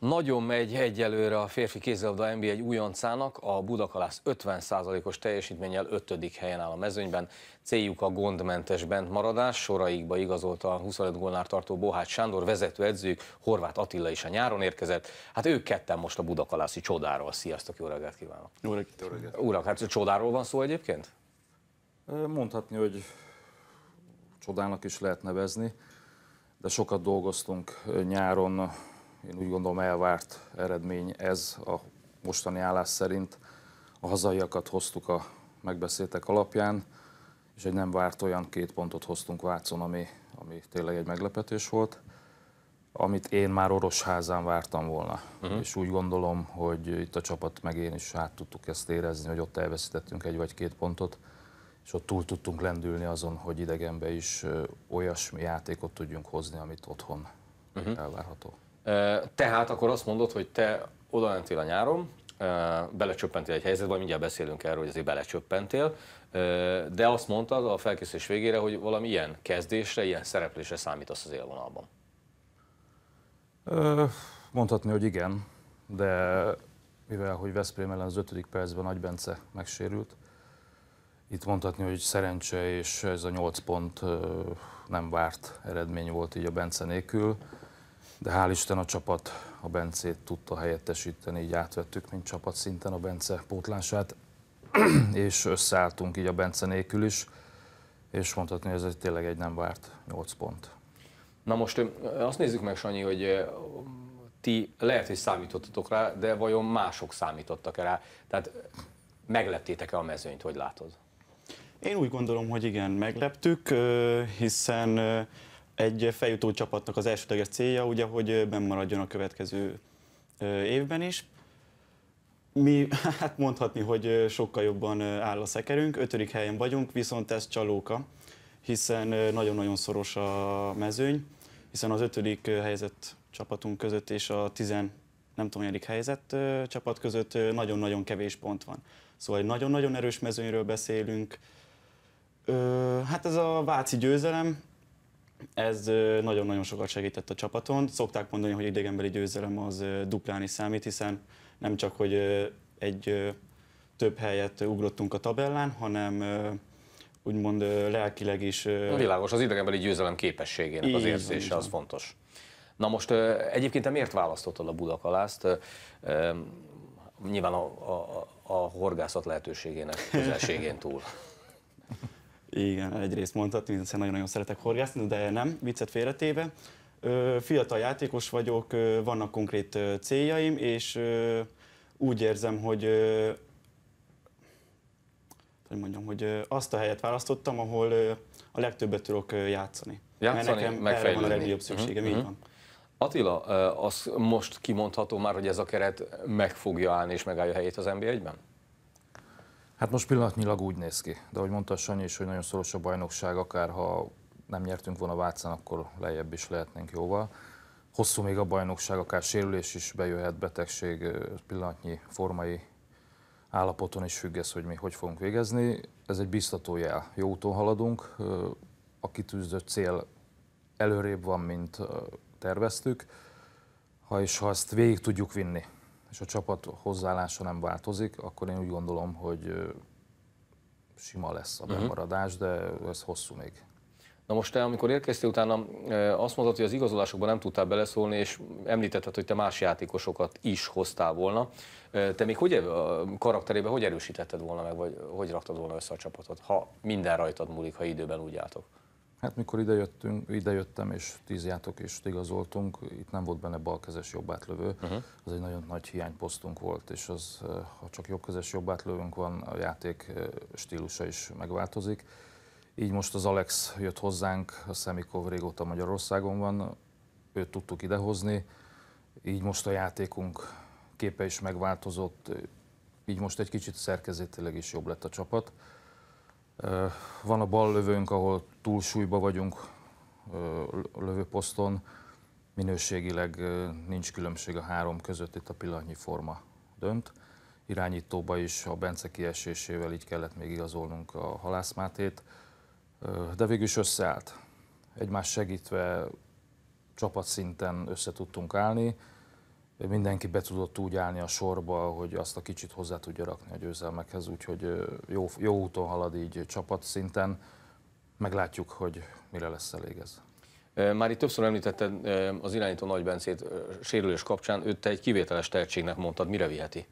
Nagyon megy egyelőre a férfi kézilabda NBA egy újoncának, a Budakalász 50%-os teljesítménnyel 5. helyen áll a mezőnyben. Céljuk a gondmentes bentmaradás, soraikba igazolta a 25 gólnál tartó Bohács Sándor edzők Horváth Attila is a nyáron érkezett. Hát ők ketten most a budakalászi csodáról. Sziasztok, jó reggelt kívánok! Jó reggelt! Urak, hát csodáról van szó egyébként? Mondhatni, hogy csodának is lehet nevezni, de sokat dolgoztunk nyáron én úgy gondolom elvárt eredmény ez a mostani állás szerint. A hazaiakat hoztuk a megbeszéltek alapján, és egy nem várt olyan két pontot hoztunk Vácon, ami, ami tényleg egy meglepetés volt, amit én már Orosházán vártam volna. Uh-huh. És úgy gondolom, hogy itt a csapat meg én is át tudtuk ezt érezni, hogy ott elveszítettünk egy vagy két pontot, és ott túl tudtunk lendülni azon, hogy idegenbe is olyasmi játékot tudjunk hozni, amit otthon uh-huh. elvárható. Tehát akkor azt mondod, hogy te oda a nyáron, belecsöppentél egy helyzetbe, mindjárt beszélünk erről, hogy azért belecsöppentél, de azt mondtad a felkészülés végére, hogy valami ilyen kezdésre, ilyen szereplésre számítasz az élvonalban. Mondhatni, hogy igen, de mivel hogy Veszprém ellen az ötödik percben Nagy Bence megsérült, itt mondhatni, hogy szerencse és ez a nyolc pont nem várt eredmény volt így a Bence nélkül de hál' Isten a csapat a Bencét tudta helyettesíteni, így átvettük, mint csapat szinten a Bence pótlását, és összeálltunk így a Bence nélkül is, és mondhatni, hogy ez tényleg egy nem várt 8 pont. Na most azt nézzük meg, Sanyi, hogy ti lehet, hogy számítottatok rá, de vajon mások számítottak -e rá? Tehát megleptétek-e a mezőnyt, hogy látod? Én úgy gondolom, hogy igen, megleptük, hiszen egy feljutó csapatnak az elsődleges célja, ugye, hogy bennmaradjon a következő évben is. Mi hát mondhatni, hogy sokkal jobban áll a szekerünk, ötödik helyen vagyunk, viszont ez csalóka, hiszen nagyon-nagyon szoros a mezőny, hiszen az ötödik helyzet csapatunk között és a tizen, nem tudom, egyik helyzet csapat között nagyon-nagyon kevés pont van. Szóval egy nagyon-nagyon erős mezőnyről beszélünk. Hát ez a Váci győzelem, ez nagyon-nagyon sokat segített a csapaton. Szokták mondani, hogy idegenbeli győzelem az duplán is számít, hiszen nem csak, hogy egy több helyet ugrottunk a tabellán, hanem úgymond lelkileg is... Világos, az idegenbeli győzelem képességének így, az érzése így, az így. fontos. Na most egyébként te miért választottad a Budakalászt? Nyilván a, a, a horgászat lehetőségének közelségén túl. Igen, egyrészt mondhatni, hiszen nagyon-nagyon szeretek horgászni, de nem, viccet félretéve. Fiatal játékos vagyok, vannak konkrét céljaim, és úgy érzem, hogy hogy mondjam, hogy azt a helyet választottam, ahol a legtöbbet tudok játszani. Játszani, Mert nekem erre van a legjobb szükségem, uh-huh. így mhm. van. Attila, az most kimondható már, hogy ez a keret meg fogja állni és megállja helyét az NBA-ben? Hát most pillanatnyilag úgy néz ki, de ahogy mondta Sanyi is, hogy nagyon szoros a bajnokság, akár ha nem nyertünk volna Vácán, akkor lejjebb is lehetnénk jóval. Hosszú még a bajnokság, akár sérülés is bejöhet, betegség, pillanatnyi formai állapoton is függ ez, hogy mi hogy fogunk végezni. Ez egy biztató jel. Jó úton haladunk, a kitűzött cél előrébb van, mint terveztük, ha és ha ezt végig tudjuk vinni, és a csapat hozzáállása nem változik, akkor én úgy gondolom, hogy sima lesz a mhm. bemaradás, de ez hosszú még. Na most te, amikor érkeztél utána, azt mondtad, hogy az igazolásokban nem tudtál beleszólni, és említetted, hogy te más játékosokat is hoztál volna. Te még hogy a karakterében hogy erősítetted volna meg, vagy hogy raktad volna össze a csapatot, ha minden rajtad múlik, ha időben úgy álltok? Hát mikor idejöttünk, idejöttem és tíz is igazoltunk, itt nem volt benne balkezes jobbátlövő, uh-huh. az egy nagyon nagy hiányposztunk volt, és az, eh, ha csak jobbkezes jobbátlövőnk van, a játék eh, stílusa is megváltozik. Így most az Alex jött hozzánk, a Szemikov régóta Magyarországon van, őt tudtuk idehozni, így most a játékunk képe is megváltozott, így most egy kicsit szerkezetileg is jobb lett a csapat. Van a bal lövőnk, ahol túlsúlyba vagyunk lövőposzton, minőségileg nincs különbség a három között, itt a pillanatnyi forma dönt. Irányítóba is a Bence kiesésével így kellett még igazolnunk a halászmátét, de végül is összeállt. Egymás segítve csapatszinten össze tudtunk állni, mindenki be tudott úgy állni a sorba, hogy azt a kicsit hozzá tudja rakni a győzelmekhez, úgyhogy jó, jó úton halad így csapatszinten. Meglátjuk, hogy mire lesz elég ez. Már itt többször említetted az irányító Nagy Bencét sérülés kapcsán, őt te egy kivételes tehetségnek mondtad, mire viheti?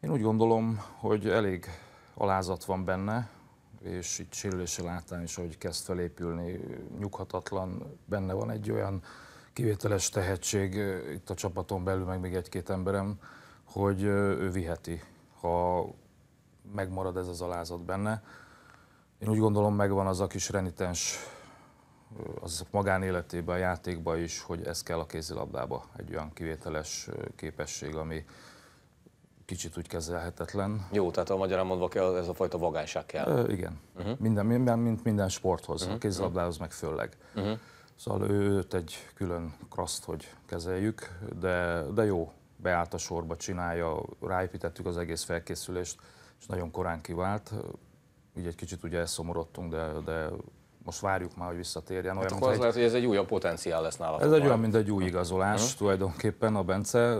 Én úgy gondolom, hogy elég alázat van benne, és itt sérülési látán is, ahogy kezd felépülni, nyughatatlan, benne van egy olyan kivételes tehetség itt a csapaton belül, meg még egy-két emberem, hogy ő viheti, ha megmarad ez az alázat benne. Én úgy gondolom, megvan az a kis renitens az magánéletében, a játékban is, hogy ez kell a kézilabdába, egy olyan kivételes képesség, ami kicsit úgy kezelhetetlen. Jó, tehát a magyarán mondva kell, ez a fajta vagányság kell. Ö, igen, uh-huh. minden, minden, mint minden sporthoz, uh-huh. a mhm. kézilabdához meg főleg. Uh-huh. Szóval őt egy külön kraszt, hogy kezeljük, de, de jó, beállt a sorba, csinálja, ráépítettük az egész felkészülést, és nagyon korán kivált. Így egy kicsit ugye elszomorodtunk, de, de most várjuk már, hogy visszatérjen. Hát olyan, hát akkor az egy... lehet, hogy ez egy újabb potenciál lesz nála. Ez egy olyan, mint egy új hát. igazolás uh-huh. tulajdonképpen a Bence.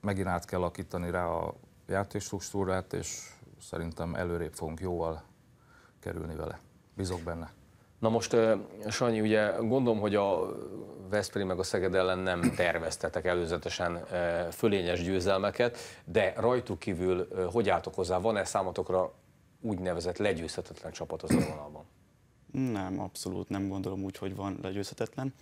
Megint át kell alakítani rá a játékstruktúrát, és szerintem előrébb fogunk jóval kerülni vele. Bízok benne. Na most, Sanyi, ugye gondolom, hogy a Veszprém meg a Szeged ellen nem terveztetek előzetesen fölényes győzelmeket, de rajtuk kívül hogy álltok hozzá? Van-e számotokra úgynevezett legyőzhetetlen csapat az vonalban? Nem, abszolút nem gondolom úgy, hogy van legyőzhetetlen.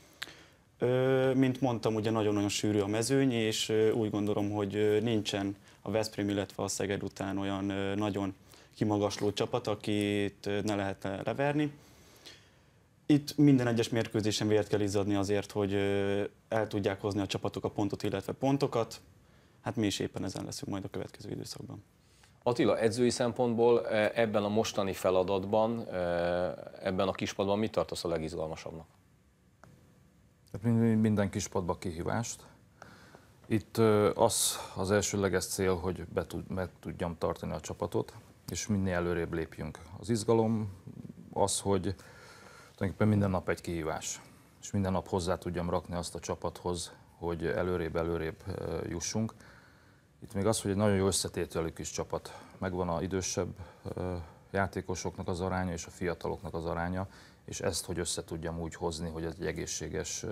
mint mondtam, ugye nagyon-nagyon sűrű a mezőny, és úgy gondolom, hogy nincsen a Veszprém, illetve a Szeged után olyan nagyon kimagasló csapat, akit ne lehetne leverni itt minden egyes mérkőzésen vért kell izzadni azért, hogy el tudják hozni a csapatok a pontot, illetve pontokat. Hát mi is éppen ezen leszünk majd a következő időszakban. Attila, edzői szempontból e, ebben a mostani feladatban, e, ebben a kispadban mit tartasz a legizgalmasabbnak? Hát minden kispadba kihívást. Itt az az elsőleges cél, hogy be, tud, meg tudjam tartani a csapatot, és minél előrébb lépjünk. Az izgalom az, hogy tulajdonképpen minden nap egy kihívás, és minden nap hozzá tudjam rakni azt a csapathoz, hogy előrébb-előrébb jussunk. Itt még az, hogy egy nagyon jó összetételű kis csapat. Megvan a idősebb játékosoknak az aránya és a fiataloknak az aránya, és ezt, hogy össze tudjam úgy hozni, hogy ez egy egészséges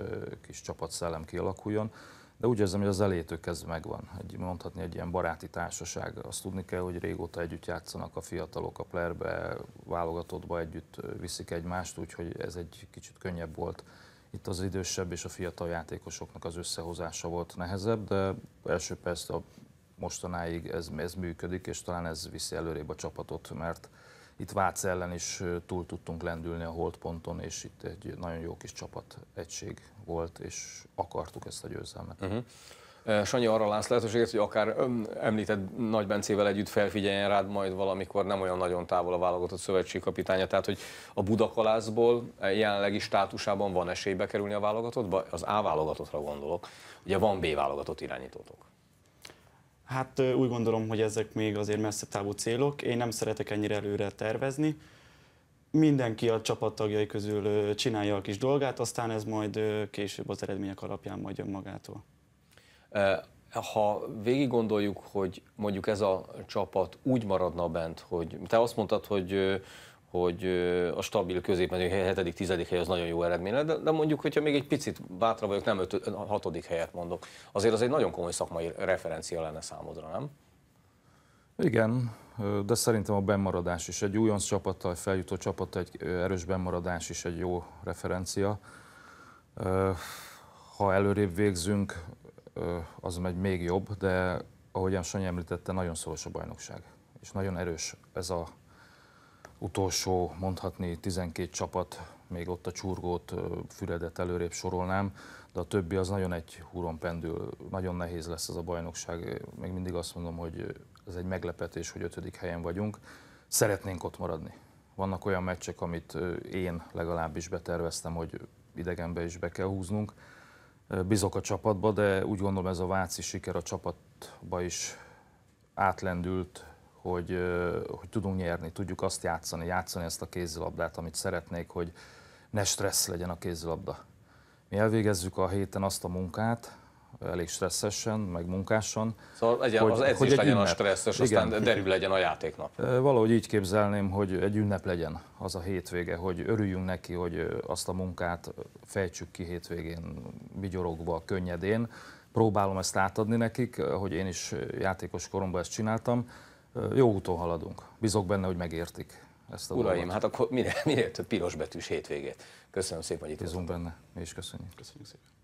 kis csapat kialakuljon de úgy érzem, hogy az elétől kezdve megvan. Egy, mondhatni egy ilyen baráti társaság, azt tudni kell, hogy régóta együtt játszanak a fiatalok a plerbe válogatottba együtt viszik egymást, úgyhogy ez egy kicsit könnyebb volt. Itt az idősebb és a fiatal játékosoknak az összehozása volt nehezebb, de első persze a mostanáig ez, ez működik, és talán ez viszi előrébb a csapatot, mert itt Vác ellen is túl tudtunk lendülni a holdponton, és itt egy nagyon jó kis csapat egység volt, és akartuk ezt a győzelmet. Uh-huh. Sanyi arra látsz lehetőséget, hogy akár említett Nagy Bencével együtt felfigyeljen rád majd valamikor nem olyan nagyon távol a válogatott szövetségkapitánya, tehát hogy a Budakalászból jelenlegi státusában van esélybe kerülni a válogatottba? Az A válogatottra gondolok, ugye van B válogatott irányítótok. Hát úgy gondolom, hogy ezek még azért messze távú célok. Én nem szeretek ennyire előre tervezni. Mindenki a csapattagjai közül csinálja a kis dolgát, aztán ez majd később az eredmények alapján majd jön magától. Ha végig gondoljuk, hogy mondjuk ez a csapat úgy maradna bent, hogy te azt mondtad, hogy hogy a stabil középmenő 7.-10. hely az nagyon jó eredmény de, de mondjuk, hogyha még egy picit bátra vagyok, nem 6. helyet mondok, azért az egy nagyon komoly szakmai referencia lenne számodra, nem? Igen, de szerintem a bemaradás is. Egy újonc csapattal, feljutó csapat, egy erős bemaradás is egy jó referencia. Ha előrébb végzünk, az megy még jobb, de ahogyan Sanyi említette, nagyon szoros a bajnokság. És nagyon erős ez a utolsó, mondhatni 12 csapat, még ott a csurgót, Füredet előrébb sorolnám, de a többi az nagyon egy húron pendül, nagyon nehéz lesz ez a bajnokság. Még mindig azt mondom, hogy ez egy meglepetés, hogy ötödik helyen vagyunk. Szeretnénk ott maradni. Vannak olyan meccsek, amit én legalábbis beterveztem, hogy idegenbe is be kell húznunk. Bizok a csapatba, de úgy gondolom ez a Váci siker a csapatba is átlendült, hogy, hogy tudunk nyerni, tudjuk azt játszani, játszani ezt a kézilabdát, amit szeretnék, hogy ne stressz legyen a kézilabda. Mi elvégezzük a héten azt a munkát, elég stresszesen, meg munkásan. Szóval legyen, hogy, az hogy egy legyen ünnep. a stresszes, Igen. aztán derű legyen a játéknap. Valahogy így képzelném, hogy egy ünnep legyen az a hétvége, hogy örüljünk neki, hogy azt a munkát fejtsük ki hétvégén, vigyorogva, könnyedén. Próbálom ezt átadni nekik, hogy én is játékos koromban ezt csináltam. Jó úton haladunk. Bizok benne, hogy megértik ezt a Uraim, dolgot. hát akkor minél, minél több piros betűs hétvégét. Köszönöm szépen, hogy itt Bízunk benne, mi is köszönjük. Köszönjük szépen.